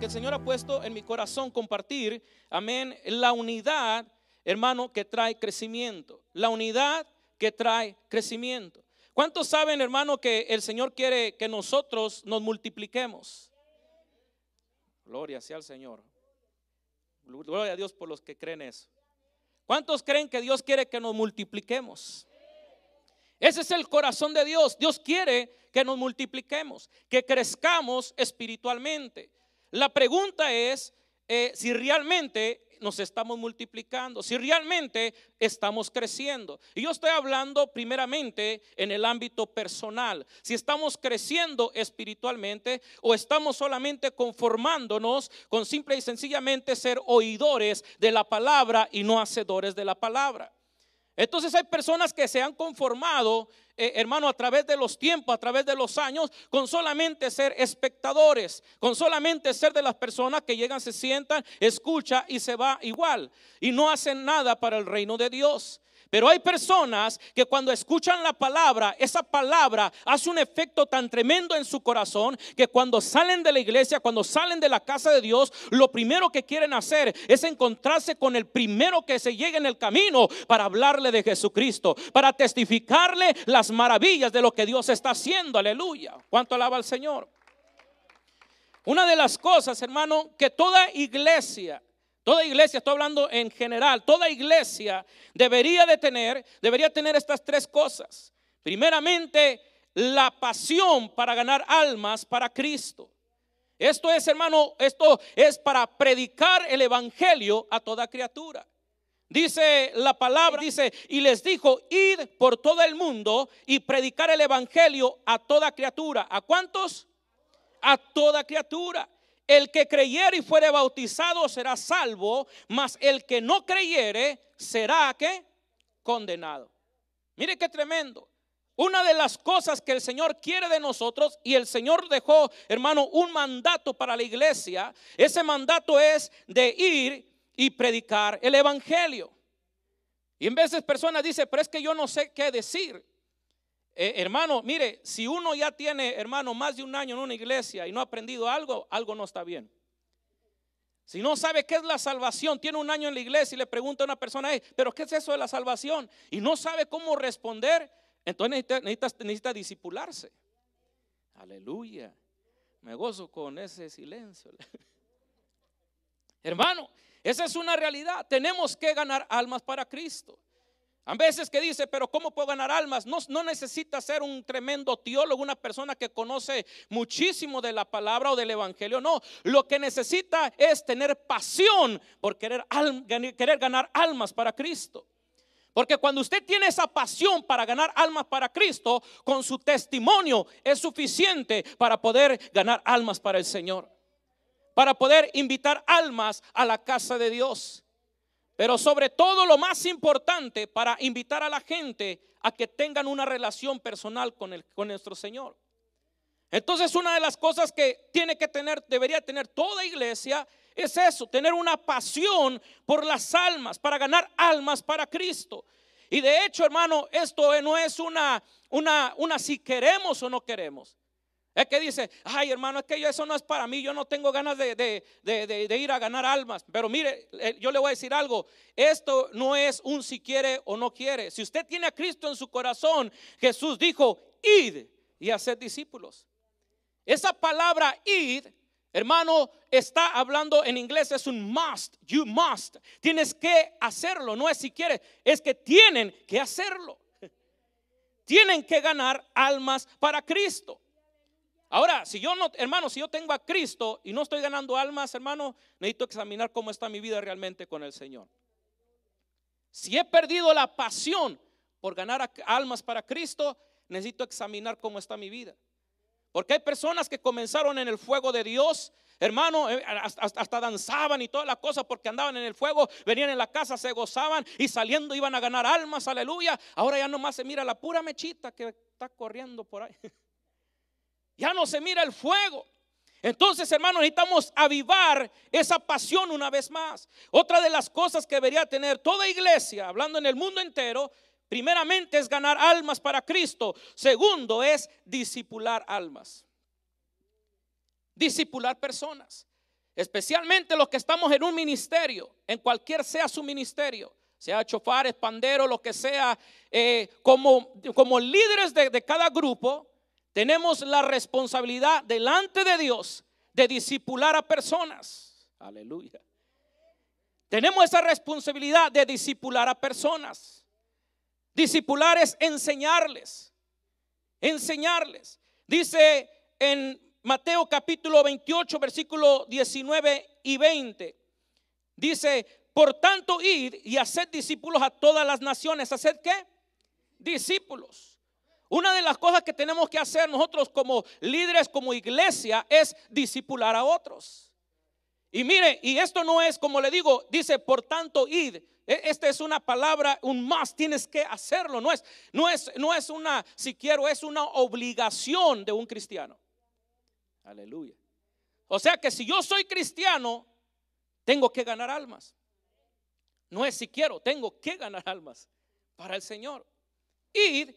Que el Señor ha puesto en mi corazón compartir, amén, la unidad, hermano, que trae crecimiento. La unidad que trae crecimiento. ¿Cuántos saben, hermano, que el Señor quiere que nosotros nos multipliquemos? Gloria sea al Señor. Gloria a Dios por los que creen eso. ¿Cuántos creen que Dios quiere que nos multipliquemos? Ese es el corazón de Dios. Dios quiere que nos multipliquemos, que crezcamos espiritualmente. La pregunta es eh, si realmente nos estamos multiplicando, si realmente estamos creciendo. Y yo estoy hablando primeramente en el ámbito personal, si estamos creciendo espiritualmente o estamos solamente conformándonos con simple y sencillamente ser oidores de la palabra y no hacedores de la palabra. Entonces hay personas que se han conformado, eh, hermano, a través de los tiempos, a través de los años, con solamente ser espectadores, con solamente ser de las personas que llegan, se sientan, escucha y se va igual. Y no hacen nada para el reino de Dios. Pero hay personas que cuando escuchan la palabra, esa palabra hace un efecto tan tremendo en su corazón que cuando salen de la iglesia, cuando salen de la casa de Dios, lo primero que quieren hacer es encontrarse con el primero que se llegue en el camino para hablarle de Jesucristo, para testificarle las maravillas de lo que Dios está haciendo. Aleluya. ¿Cuánto alaba al Señor? Una de las cosas, hermano, que toda iglesia Toda iglesia, estoy hablando en general, toda iglesia debería de tener, debería tener estas tres cosas. Primeramente, la pasión para ganar almas para Cristo. Esto es, hermano, esto es para predicar el evangelio a toda criatura. Dice la palabra, dice, y les dijo, ir por todo el mundo y predicar el evangelio a toda criatura. ¿A cuántos? A toda criatura el que creyere y fuere bautizado será salvo, mas el que no creyere será que condenado. Mire qué tremendo. Una de las cosas que el Señor quiere de nosotros y el Señor dejó, hermano, un mandato para la iglesia, ese mandato es de ir y predicar el evangelio. Y en veces personas dice, pero es que yo no sé qué decir. Eh, hermano, mire, si uno ya tiene, hermano, más de un año en una iglesia y no ha aprendido algo, algo no está bien. Si no sabe qué es la salvación, tiene un año en la iglesia y le pregunta a una persona, pero ¿qué es eso de la salvación? Y no sabe cómo responder, entonces necesita disipularse. Aleluya. Me gozo con ese silencio. Hermano, esa es una realidad. Tenemos que ganar almas para Cristo. A veces que dice, pero ¿cómo puedo ganar almas? No, no necesita ser un tremendo teólogo, una persona que conoce muchísimo de la palabra o del evangelio. No, lo que necesita es tener pasión por querer, querer ganar almas para Cristo. Porque cuando usted tiene esa pasión para ganar almas para Cristo, con su testimonio es suficiente para poder ganar almas para el Señor. Para poder invitar almas a la casa de Dios. Pero sobre todo lo más importante para invitar a la gente a que tengan una relación personal con, el, con nuestro Señor. Entonces una de las cosas que tiene que tener, debería tener toda iglesia es eso, tener una pasión por las almas, para ganar almas para Cristo. Y de hecho, hermano, esto no es una, una, una si queremos o no queremos. Es que dice, ay hermano, que eso no es para mí, yo no tengo ganas de, ir a ganar almas. Pero mire, eh, yo le voy a decir algo, esto no es un si quiere o no quiere. Si usted tiene a Cristo en su corazón, Jesús dijo, id y hacer discípulos. Esa palabra id, hermano, está hablando en inglés, es un must, you must. Tienes que hacerlo, no es si quiere, es que tienen que hacerlo. Tienen que ganar almas para Cristo. Ahora, si yo no, hermano, si yo tengo a Cristo y no estoy ganando almas, hermano, necesito examinar cómo está mi vida realmente con el Señor. Si he perdido la pasión por ganar almas para Cristo, necesito examinar cómo está mi vida. Porque hay personas que comenzaron en el fuego de Dios, hermano, eh, hasta, danzaban y toda la cosa porque andaban en el fuego, venían en la casa, se gozaban y saliendo iban a ganar almas, aleluya. Ahora ya nomás se mira la pura mechita que está corriendo por ahí. ya no se mira el fuego. Entonces, hermanos, necesitamos avivar esa pasión una vez más. Otra de las cosas que debería tener toda iglesia, hablando en el mundo entero, primeramente es ganar almas para Cristo. Segundo es disipular almas. Disipular personas. Especialmente los que estamos en un ministerio, en cualquier sea su ministerio sea chofares, panderos, lo que sea, eh, como, como líderes de, de, cada grupo, tenemos la responsabilidad delante de Dios de disipular a personas. Aleluya. Tenemos esa responsabilidad de disipular a personas. Discipular es enseñarles. Enseñarles. Dice en Mateo capítulo 28, versículo 19 y 20. Dice, por tanto, id y hacer discípulos a todas las naciones. ¿Haced qué? Discípulos una de las cosas que tenemos que hacer nosotros como líderes, como iglesia, es discipular a otros. Y mire, y esto no es como le digo, dice, por tanto, id. E, esta es una palabra, un más, tienes que hacerlo. No es, no es, no es una, si quiero, es una obligación de un cristiano. Aleluya. O sea que si yo soy cristiano, tengo que ganar almas. No es si quiero, tengo que ganar almas para el Señor. Id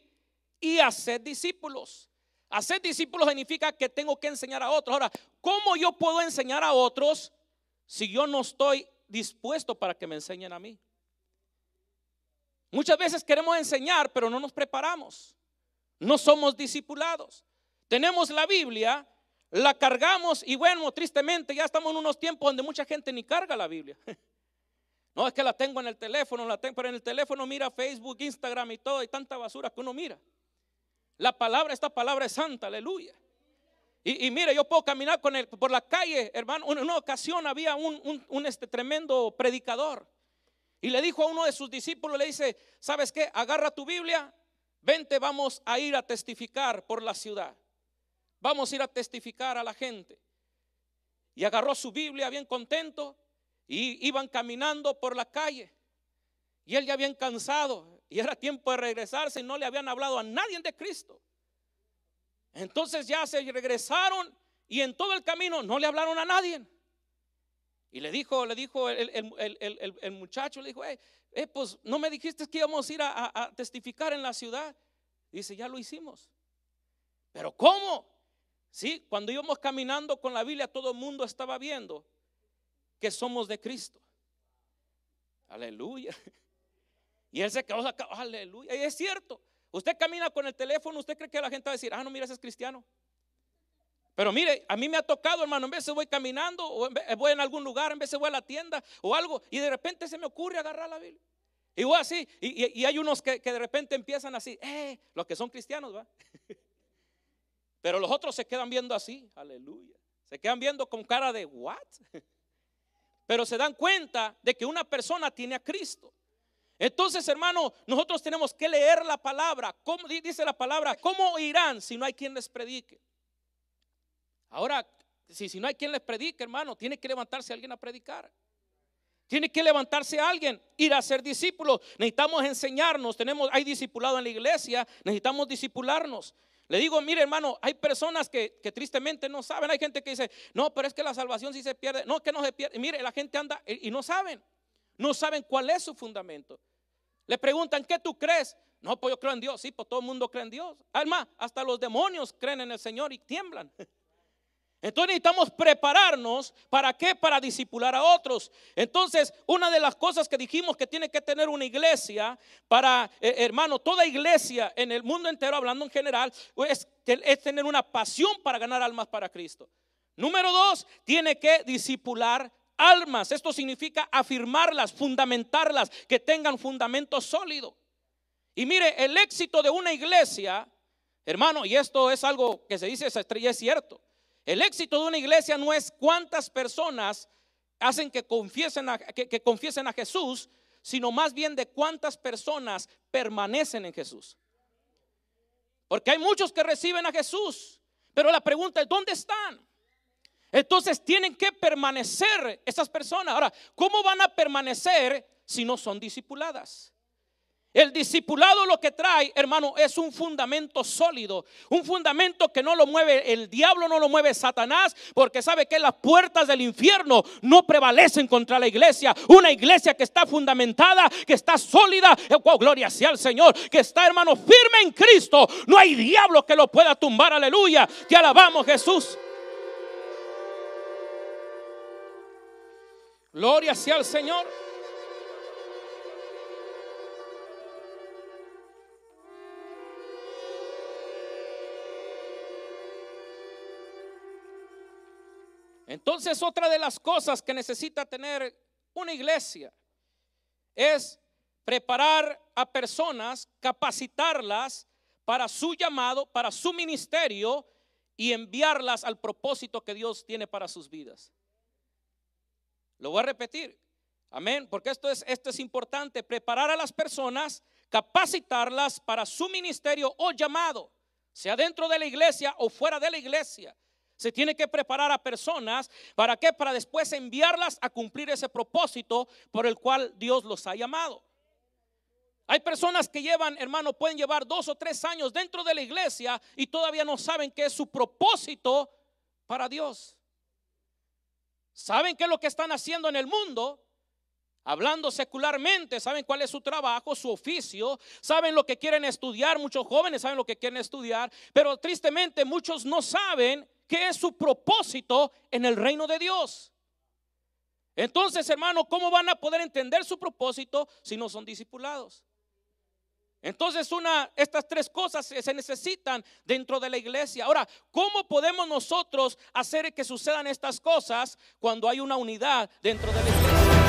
y hacer discípulos. Hacer discípulos significa que tengo que enseñar a otros. Ahora, ¿cómo yo puedo enseñar a otros si yo no estoy dispuesto para que me enseñen a mí? Muchas veces queremos enseñar, pero no nos preparamos. No somos discipulados. Tenemos la Biblia, la cargamos y bueno, tristemente ya estamos en unos tiempos donde mucha gente ni carga la Biblia. No es que la tengo en el teléfono, la tengo, pero en el teléfono mira Facebook, Instagram y todo, y tanta basura que uno mira. La palabra, esta palabra es santa, aleluya. Y, mire, yo puedo caminar con él por la calle, hermano. En una ocasión había un, un, este tremendo predicador. Y le dijo a uno de sus discípulos, le dice, ¿sabes qué? Agarra tu Biblia, vente, vamos a ir a testificar por la ciudad. Vamos a ir a testificar a la gente. Y agarró su Biblia bien contento y iban caminando por la calle. Y él ya había cansado, y era tiempo de regresarse y no le habían hablado a nadie de Cristo. Entonces ya se regresaron y en todo el camino no le hablaron a nadie. Y le dijo, le dijo el, muchacho, le dijo, eh, eh, pues no me dijiste que íbamos a ir a, a testificar en la ciudad. Dice, ya lo hicimos. Pero ¿cómo? Sí, cuando íbamos caminando con la Biblia, todo el mundo estaba viendo que somos de Cristo. Aleluya. Y él se quedó aleluya. Y es cierto, usted camina con el teléfono, usted cree que la gente va a decir, ah, no, mira, ese es cristiano. Pero mire, a mí me ha tocado, hermano, en de voy caminando, o voy en algún lugar, en vez de voy a la tienda o algo, y de repente se me ocurre agarrar la Biblia. Y voy así, y, hay unos que, de repente empiezan así, eh, los que son cristianos, va. Pero los otros se quedan viendo así, aleluya. Se quedan viendo con cara de, ¿what? Pero se dan cuenta de que una persona tiene a Cristo. Entonces, hermano, nosotros tenemos que leer la palabra. ¿Cómo dice la palabra? ¿Cómo irán si no hay quien les predique? Ahora, si, si no hay quien les predique, hermano, tiene que levantarse alguien a predicar. Tiene que levantarse alguien, ir a ser discípulo Necesitamos enseñarnos. Tenemos, hay discipulado en la iglesia, necesitamos discipularnos. Le digo, mire hermano, hay personas que, que, tristemente no saben. Hay gente que dice, no, pero es que la salvación si se pierde. No, que no se pierde. Mire, la gente anda eh, y no saben. No saben cuál es su fundamento. Le preguntan, ¿qué tú crees? No, pues yo creo en Dios. Sí, pues todo el mundo cree en Dios. Además, hasta los demonios creen en el Señor y tiemblan. Entonces necesitamos prepararnos. ¿Para qué? Para disipular a otros. Entonces, una de las cosas que dijimos que tiene que tener una iglesia para, eh, hermano, toda iglesia en el mundo entero, hablando en general, es, es tener una pasión para ganar almas para Cristo. Número dos, tiene que disipular almas. Esto significa afirmarlas, fundamentarlas, que tengan fundamento sólido. Y mire, el éxito de una iglesia, hermano, y esto es algo que se dice es cierto, el éxito de una iglesia no es cuántas personas hacen que confiesen que confiesen a Jesús, sino más bien de cuántas personas permanecen en Jesús. Porque hay muchos que reciben a Jesús, pero la pregunta es, ¿dónde están? Entonces tienen que permanecer esas personas. Ahora, ¿cómo van a permanecer si no son discipuladas? El discipulado lo que trae, hermano, es un fundamento sólido, un fundamento que no lo mueve el diablo, no lo mueve Satanás, porque sabe que las puertas del infierno no prevalecen contra la iglesia. Una iglesia que está fundamentada, que está sólida, eh, gloria sea al Señor, que está, hermano, firme en Cristo. No hay diablo que lo pueda tumbar, aleluya. Te alabamos, Jesús. Gloria sea al Señor. Entonces otra de las cosas que necesita tener una iglesia es preparar a personas, capacitarlas para su llamado, para su ministerio y enviarlas al propósito que Dios tiene para sus vidas. Lo voy a repetir. Amén, porque esto es, esto es importante, preparar a las personas, capacitarlas para su ministerio o llamado, sea dentro de la iglesia o fuera de la iglesia. Se tiene que preparar a personas para qué? Para después enviarlas a cumplir ese propósito por el cual Dios los ha llamado. Hay personas que llevan, hermano, pueden llevar dos o tres años dentro de la iglesia y todavía no saben qué es su propósito para Dios. ¿Saben qué es lo que están haciendo en el mundo? Hablando secularmente, saben cuál es su trabajo, su oficio, saben lo que quieren estudiar, muchos jóvenes saben lo que quieren estudiar, pero tristemente muchos no saben qué es su propósito en el reino de Dios. Entonces, hermano, ¿cómo van a poder entender su propósito si no son discipulados? Entonces, una, estas tres cosas se necesitan dentro de la iglesia. Ahora, ¿cómo podemos nosotros hacer que sucedan estas cosas cuando hay una unidad dentro de la iglesia?